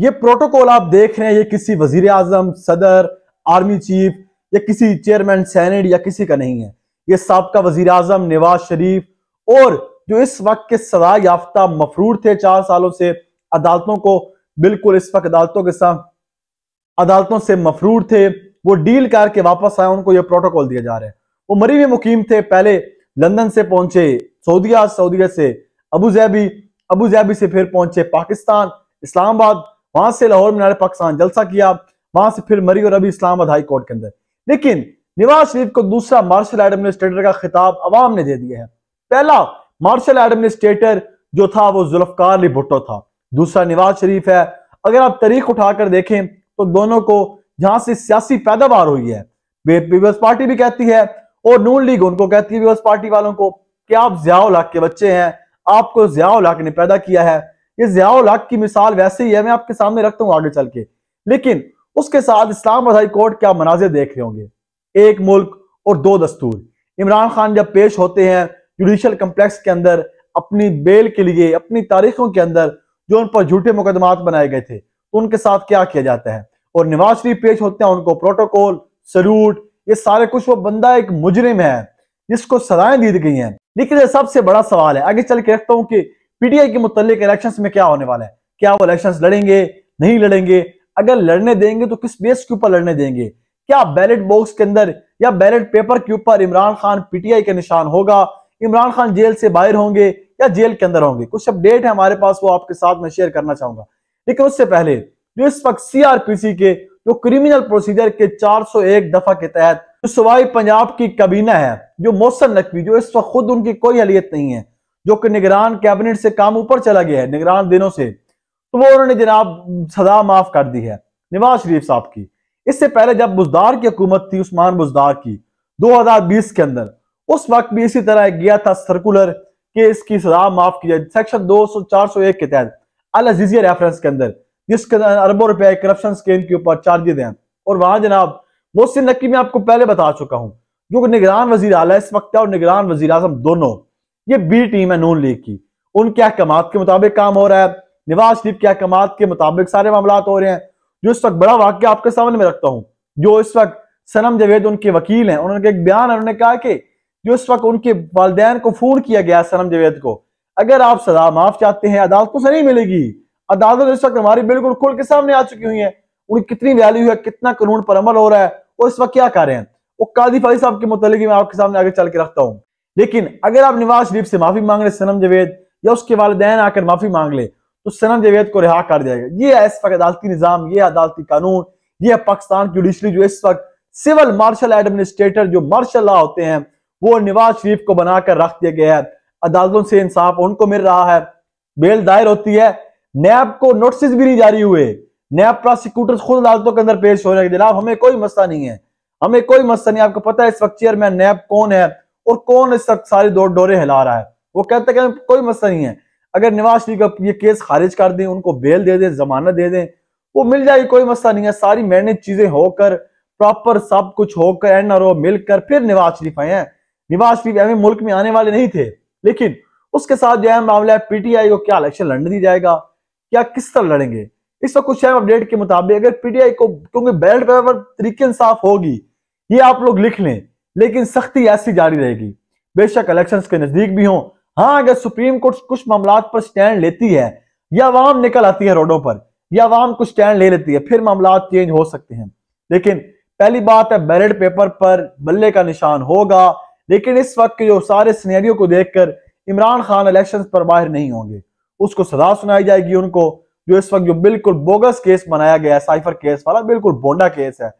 ये प्रोटोकॉल आप देख रहे हैं ये किसी वजीर आजम सदर आर्मी चीफ या किसी चेयरमैन सैनेट या किसी का नहीं है ये सबका वजीर आजम नवाज शरीफ और जो इस वक्त के सदा याफ्ता मफरूर थे चार सालों से अदालतों को बिल्कुल इस वक्त अदालतों के साथ अदालतों से मफरूर थे वो डील करके वापस आए उनको ये प्रोटोकॉल दिया जा रहा है वो मरी हुए मुकीम थे पहले लंदन से पहुंचे सऊदिया सऊदिया से अबू जैबी अबू जैबी से फिर पहुंचे पाकिस्तान इस्लामाबाद वहां से लाहौर में नारे पाकिस्तान जलसा किया वहां से फिर मरी और अभी इस्लामाबाद हाई कोर्ट के अंदर लेकिन नवाज शरीफ को दूसरा मार्शल एडमिनिस्ट्रेटर का खिताब अवाम ने दे दिया है पहला मार्शल एडमिनिस्ट्रेटर जो था वो जुल्फकार अली भुट्टो था दूसरा नवाज शरीफ है अगर आप तारीख उठाकर देखें तो दोनों को जहां से सियासी पैदावार हुई है पीपल्स पार्टी भी कहती है और नून लीग उनको कहती है पीपल्स पार्टी वालों को कि आप जियाउल हक के बच्चे हैं आपको जियाउल हक ने पैदा किया है ये जयाउल हक की मिसाल वैसे ही है मैं आपके सामने रखता हूँ आगे चल के लेकिन उसके साथ इस्लाम हाई कोर्ट क्या मनाजिर देख रहे होंगे एक मुल्क और दो दस्तूर इमरान खान जब पेश होते हैं जुडिशल कम्प्लेक्स के अंदर अपनी बेल के लिए अपनी तारीखों के अंदर जो उन पर झूठे मुकदमात बनाए गए थे तो उनके साथ क्या किया जाता है और नवाज शरीफ पेश होते हैं उनको प्रोटोकॉल सरूट ये सारे कुछ वो बंदा एक मुजरिम है जिसको सजाएं दी गई हैं लेकिन सबसे बड़ा सवाल है आगे चल के रखता हूँ कि पीटीआई के मुतलिक इलेक्शन में क्या होने वाला है क्या वो इलेक्शन लड़ेंगे नहीं लड़ेंगे अगर लड़ने देंगे तो किस बेस के ऊपर लड़ने देंगे क्या बैलेट बॉक्स के अंदर या बैलेट पेपर के ऊपर इमरान खान पीटीआई का निशान होगा इमरान खान जेल से बाहर होंगे या जेल के अंदर होंगे कुछ अपडेट है हमारे पास वो आपके साथ मैं शेयर करना चाहूंगा लेकिन उससे पहले जो इस वक्त सीआरपीसी के जो क्रिमिनल प्रोसीजर के 401 दफा के तहत जो सुबाई पंजाब की कबीना है जो मोहसन नकवी जो इस वक्त खुद उनकी कोई अलियत नहीं है जो कि निगरान कैबिनेट से काम ऊपर चला गया है निगरान दिनों से तो वो उन्होंने जनाब सजा माफ कर दी है नवाज शरीफ साहब की इससे पहले जब बुजदार की हुकूमत थी उस्मान बुजदार की 2020 के अंदर उस वक्त भी इसी तरह गया था सर्कुलर कि इसकी सजा माफ की जाए सेक्शन सौ एक के तहत अल अजीजिया रेफरेंस के अंदर जिसके अरबों रुपए करप्शन स्केम के ऊपर चार्जेज हैं और वहां जनाब मोहसिन नक्की मैं आपको पहले बता चुका हूँ जो निगरान वजीर अला इस वक्त है और निगरान वजीर दोनों ये बी टीम है नून लीग की उनके अहकाम के मुताबिक काम हो रहा है नवाज शरीफ के अहकाम के मुताबिक सारे मामला हो रहे हैं जो इस वक्त बड़ा वाक्य आपके सामने में रखता हूं जो इस वक्त सनम जवेद उनके वकील हैं उन्होंने एक बयान उन्होंने कहा कि जो इस वक्त उनके वालदेन को फोन किया गया सनम जवेद को अगर आप सजा माफ चाहते हैं अदालतों से नहीं मिलेगी अदालत इस वक्त हमारी बिल्कुल खुल के सामने आ चुकी हुई है उनकी कितनी वैल्यू है कितना कानून पर अमल हो रहा है और इस वक्त क्या कर रहे हैं वो कादी फाई साहब के मुतलिक मैं आपके सामने आगे चल के रखता हूँ लेकिन अगर आप नवाज शरीफ से माफी मांग रहे सनम जवेद या उसके वालदेन आकर माफी मांग ले तो सनम जवेद को रिहा कर दिया ये है इस वक्त अदालती निज़ाम ये अदालती कानून ये पाकिस्तान की जुडिशरी जो इस वक्त सिविल मार्शल एडमिनिस्ट्रेटर जो मार्शल लॉ होते हैं वो नवाज शरीफ को बनाकर रख दिया गया है अदालतों से इंसाफ उनको मिल रहा है बेल दायर होती है नैब को नोटिस भी नहीं जारी हुए नैब प्रोसिक्यूटर खुद अदालतों के अंदर पेश हो रहे जनाब हमें कोई मसला नहीं है हमें कोई मसला नहीं आपको पता है इस वक्त चेयरमैन नैब कौन है और कौन इस तक सारी दो डोरे हिला रहा है वो कहते हैं कोई मसला नहीं है अगर नवाज शरीफ का ये केस खारिज कर दें उनको बेल दे दें जमानत दे दें वो मिल जाएगी कोई मसला नहीं है सारी मैनेज चीजें होकर प्रॉपर सब कुछ होकर एन आर ओ मिलकर फिर नवाज शरीफ आए हैं नवाज शरीफ अभी मुल्क में आने वाले नहीं थे लेकिन उसके साथ जो है मामला है पीटीआई को क्या इलेक्शन लड़ने दी जाएगा क्या किस तरह लड़ेंगे इस वक्त कुछ अहम अपडेट के मुताबिक अगर पीटीआई को क्योंकि बैलेट पेपर तरीके इंसाफ होगी ये आप लोग लिख लें लेकिन सख्ती ऐसी जारी रहेगी बेशक इलेक्शन के नजदीक भी हों हाँ अगर सुप्रीम कोर्ट कुछ मामला पर स्टैंड लेती है या वाम निकल आती है रोडों पर या वाम कुछ स्टैंड ले लेती है फिर मामला चेंज हो सकते हैं लेकिन पहली बात है बैलेट पेपर पर बल्ले का निशान होगा लेकिन इस वक्त के जो सारे सीनेरियो को देखकर इमरान खान इलेक्शन पर बाहर नहीं होंगे उसको सजा सुनाई जाएगी उनको जो इस वक्त जो बिल्कुल बोगस केस बनाया गया है साइफर केस वाला बिल्कुल बोंडा केस है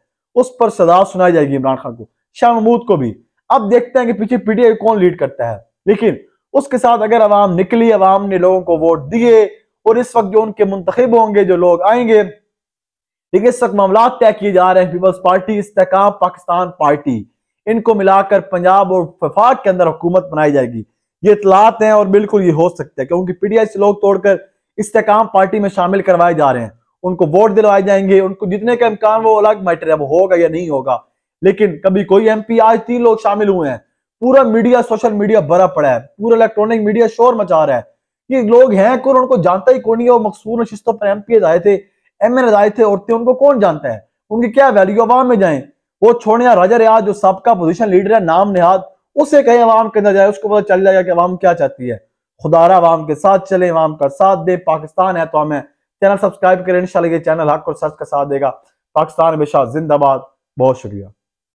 उस पर सजा सुनाई जाएगी इमरान खान को शाह महमूद को भी अब देखते हैं कि पीछे पीटीआई कौन लीड करता है लेकिन उसके साथ अगर अवाम निकली अवाम ने लोगों को वोट दिए और इस वक्त जो उनके मुंतखब होंगे जो लोग आएंगे लेकिन इस वक्त मामला तय किए जा रहे हैं peoples party Istehkam Pakistan party इनको मिलाकर पंजाब और वफाक के अंदर हुकूमत बनाई जाएगी ये इतलात हैं और बिल्कुल ये हो सकता है क्योंकि पीटीआई से लोग तोड़कर इस्तेकाम पार्टी में शामिल करवाए जा रहे हैं उनको वोट दिलवाए जाएंगे उनको जितने का इम्कान वो अलग मैटर है वो होगा या नहीं होगा लेकिन कभी कोई एमपी आज तीन लोग शामिल हुए हैं पूरा मीडिया सोशल मीडिया भरा पड़ा है पूरा इलेक्ट्रॉनिक मीडिया शोर मचा रहा है ये लोग हैं कौन उनको जानता ही कौन नहीं है वो मकसूर नशिस्तों पर एम पी आए थे एम एन आए थे और उनको कौन जानता है उनकी क्या वैल्यू अवाम में जाए वो छोड़े राजा रियाज जो सबका पोजिशन लीडर है नाम नेहाद उसे कहीं अवाम के अंदर जाए उसको पता चल जाएगा कि अवाम क्या चाहती है खुदारा अवाम के साथ चले अवाम का साथ दे पाकिस्तान है तो हमें चैनल सब्सक्राइब करें इंशाल्लाह ये चैनल हक और सच का साथ देगा पाकिस्तान हमेशा जिंदाबाद बहुत शुक्रिया